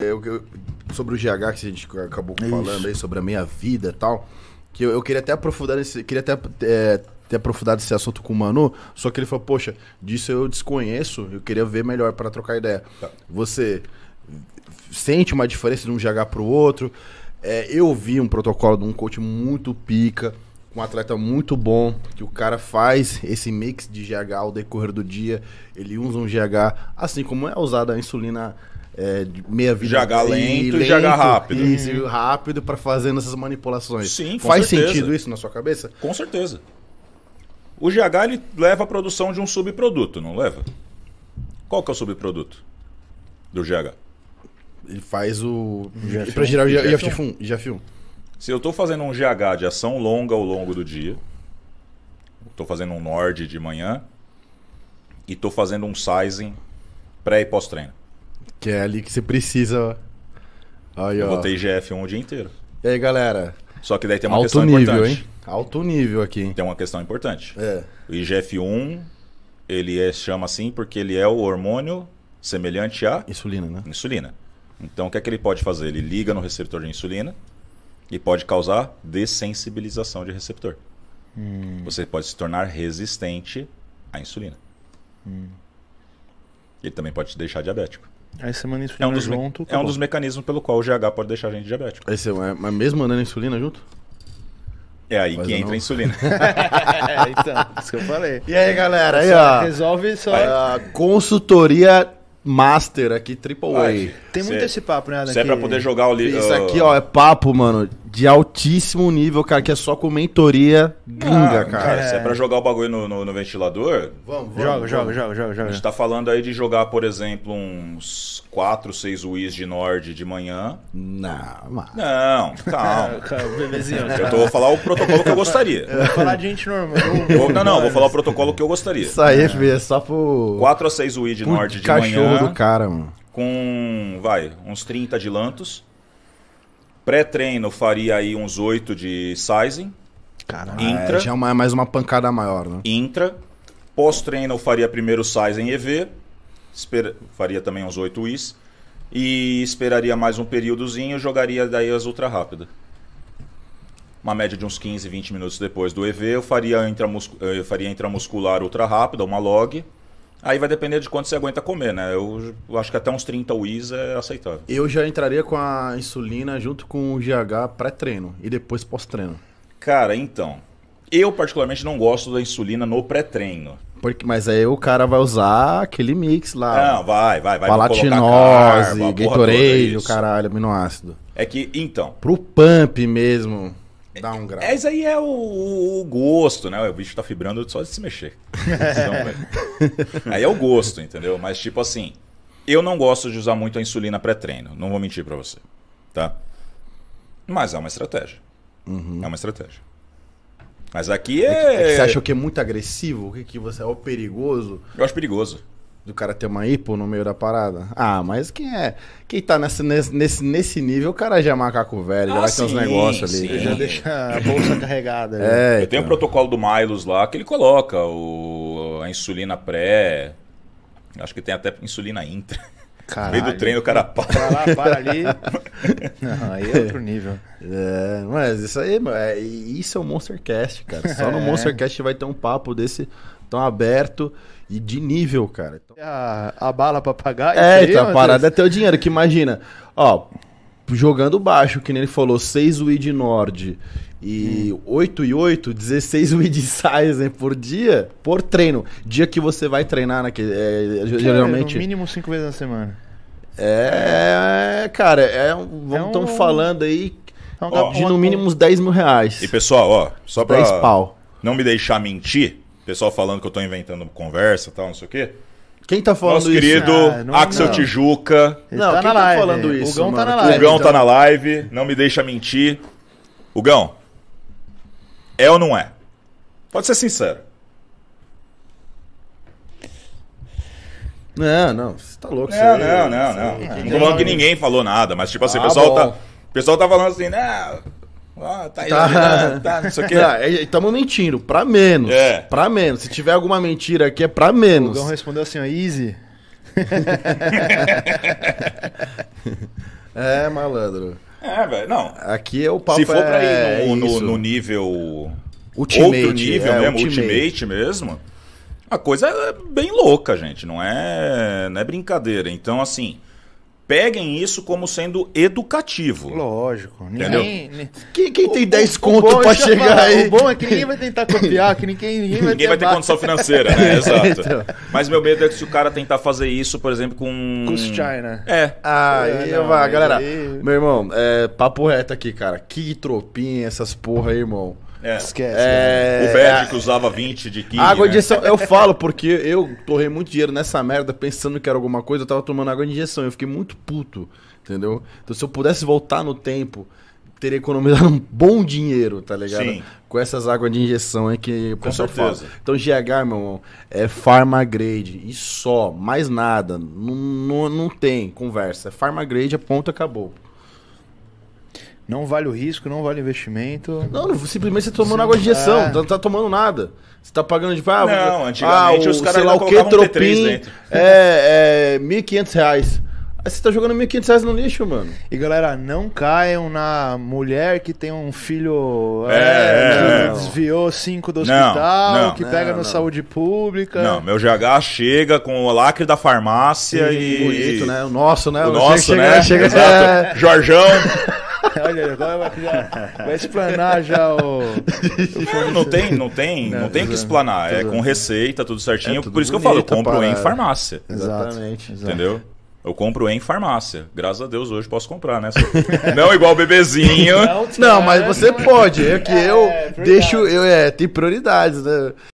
É, eu, eu, sobre o GH que a gente acabou falando aí, sobre a minha vida e tal, que eu, eu queria até aprofundar nesse. Queria até. É, ter aprofundado esse assunto com o Manu, só que ele falou, poxa, disso eu desconheço, eu queria ver melhor para trocar ideia. Tá. Você sente uma diferença de um GH para o outro? É, eu vi um protocolo de um coach muito pica, um atleta muito bom, que o cara faz esse mix de GH ao decorrer do dia, ele usa um GH, assim como é usada a insulina é, meia vida. Jogar lento e, jogar rápido. Isso, rápido para fazendo essas manipulações. Sim, Faz certeza. sentido isso na sua cabeça? Com certeza. O GH ele leva a produção de um subproduto, não leva? Qual que é o subproduto do GH? Ele faz o. Para gerar o GF1 Se eu estou fazendo um GH de ação longa ao longo do dia, estou fazendo um Nord de manhã e estou fazendo um sizing pré e pós-treino. Que é ali que você precisa. Aí, eu botei GF1 o dia inteiro. E aí, galera? Só que daí tem uma Alto questão nível, importante. Hein? Alto nível aqui. Tem uma questão importante. É. O IGF-1, ele é, chama assim porque ele é o hormônio semelhante à... Insulina, né? Insulina. Então, o que é que ele pode fazer? Ele liga no receptor de insulina e pode causar dessensibilização de receptor. Hum. Você pode se tornar resistente à insulina. Hum. Ele também pode te deixar diabético. Aí você manda insulina é um dos junto. É um dos mecanismos pelo qual o GH pode deixar a gente diabético. É aí você, mas mesmo mandando insulina junto? É aí mas que entra a insulina. é, então, isso que eu falei. E aí, galera? Aí, ó, resolve só. A consultoria Master aqui, Triple A. Tem muito esse papo, né? Daqui... Isso é pra poder jogar o livro. Isso aqui, ó, é papo, mano de altíssimo nível, cara, que é só com mentoria gringa, ah, cara. É... Se é pra jogar o bagulho no, no, no ventilador. Vamos, vamos. Joga, vamos. joga, joga, joga, joga. A gente tá falando aí de jogar, por exemplo, uns 4, 6 Wiz de Nord de manhã. Não, mano. Não, calma. bebezinho, cara. Eu tô, vou falar o protocolo que eu gostaria. Eu vou falar de gente normal. Vou, não, não, vou falar o protocolo que eu gostaria. Isso aí, é. filho, é só pro. 4 a 6 Wiz de Nord de manhã. cachorro do cara, mano. Com, vai, uns 30 de Lantos. Pré-treino faria aí uns 8 de sizing. Caramba, intra, é, já é uma, mais uma pancada maior, né? Intra. Pós-treino faria primeiro sizing EV. Esper, faria também uns 8 is. E esperaria mais um períodozinho jogaria daí as ultra rápidas uma média de uns 15, 20 minutos depois do EV, eu faria, eu faria intramuscular ultra rápida, uma log, Aí vai depender de quanto você aguenta comer, né? Eu, eu acho que até uns 30 UIs é aceitável. Eu já entraria com a insulina junto com o GH pré-treino e depois pós-treino. Cara, então. Eu particularmente não gosto da insulina no pré-treino. Porque, mas aí o cara vai usar aquele mix lá. Não, vai, vai, vai. Palatinose, Gatorade, o caralho, aminoácido. É que, então. Pro pump mesmo. Dá um grau. É, isso aí é o, o, gosto, né? O bicho tá fibrando só de se mexer. Né? aí é o gosto, entendeu? Mas, tipo assim, eu não gosto de usar muito a insulina pré-treino. Não vou mentir para você, tá? Mas é uma estratégia. Uhum. É uma estratégia. Mas aqui é... é... Você acha que é, é- muito agressivo? O que, que você... É perigoso? Eu acho perigoso do cara ter uma hipo no meio da parada. Ah, mas quem é? Quem tá nesse nesse, nesse nível, o cara já é macaco velho, ah, já vai sim, ter uns negócios ali. Sim. Né? Já deixa a bolsa carregada. Ali. É, Eu então. tenho o um protocolo do Milos lá que ele coloca o, a insulina pré. Acho que tem até insulina intra. Caralho. No meio do treino o cara para. Para lá, para ali. Não, aí é outro nível. É, mas isso aí, mano, é, isso é o Monster Monstercast, cara. Só é. no Monstercast vai ter um papo desse tão aberto e de nível, cara. Então... É a, a bala pra pagar. É, aí, então a parada Deus. é teu o dinheiro, que imagina, ó, jogando baixo, que nem ele falou, 6 Weed Nord e hum. 8 e 8, 16 mid-size por dia, por treino. Dia que você vai treinar, né? Que, é, que geralmente. É, no mínimo 5 vezes na semana. É, cara, é, vamos é um... falando aí é ó, de no mínimo uns 10 mil reais. E pessoal, ó, só pra pau. não me deixar mentir, pessoal falando que eu tô inventando conversa e tal, não sei o quê. Quem tá falando Nosso isso? querido ah, Axel não. Tijuca. Ele não, tá quem tá live. falando isso? O Gão tá mano? tá na live. O Gão então. tá na live, não me deixa mentir. O Gão, é ou não é? Pode ser sincero. Não, não, você tá louco. Não, você, não, não, não. Não, não. não tô falando que ninguém falou nada, mas tipo assim, o ah, pessoal tá, o pessoal tá falando assim, né? tá aí, tá. isso aqui. Estamos mentindo, pra menos. É. Pra menos. Se tiver alguma mentira aqui, é pra menos. O Gão respondeu assim, ó, easy. é, malandro. É, velho, não. Aqui é o papo Se for pra é ir no, no, no nível. Ultimate, outro é, nível mesmo, ultimate. ultimate mesmo. A coisa é bem louca, gente. Não é, não é brincadeira. Então, assim peguem isso como sendo educativo. Lógico. Entendeu? Ninguém, quem, né? quem tem 10 conto é para chegar falar, aí? O bom é que ninguém vai tentar copiar, que ninguém, ninguém vai, ninguém ter, vai ter condição financeira, né? Exato. então. Mas meu medo é que se o cara tentar fazer isso, por exemplo, com... Com China. É. Ah, aí, é, não, vai, galera. Aí... Meu irmão, é, papo reto aqui, cara. Que tropinha essas porra aí, irmão. É. Esquece. É... O Bad é, que usava 20 de 15. Água né? de injeção, eu falo porque eu torrei muito dinheiro nessa merda pensando que era alguma coisa, eu tava tomando água de injeção. Eu fiquei muito puto, entendeu? Então se eu pudesse voltar no tempo, teria economizado um bom dinheiro, tá ligado? Sim. Com essas águas de injeção aí que o pessoal fala. Então GH, meu irmão, é Pharma Grade e só, mais nada. Não, não, não tem conversa. É Pharma Grade, a é ponta acabou. Não vale o risco, não vale o investimento. Não, simplesmente você tomando Sim, água de injeção, é. não tá tomando nada. Você tá pagando de ah, Não, antigamente ah, os caras sei lá o que, tropim, é, é 1.500 reais. Aí você tá jogando 1.500 reais no lixo, mano. E galera, não caiam na mulher que tem um filho é, é, que é, é. desviou cinco do hospital, não, não, que pega não, saúde pública. Não, meu GH chega com o lacre da farmácia e. e... Bonito, né? O nosso, né? O, o nosso, chega, né? Chega, chega, é. Jorjão. Olha, agora vai, já, vai explanar já o. Não, não tem, não tem, não, né, não tem que explanar. É com receita, tudo certinho. É tudo Por isso que eu falo, eu tá compro em farmácia. Exatamente. Entendeu? Eu compro em farmácia. Graças a Deus hoje posso comprar, né? não igual bebezinho. Não, mas você pode. É que é, eu é, deixo. Eu, é, tem prioridades, né?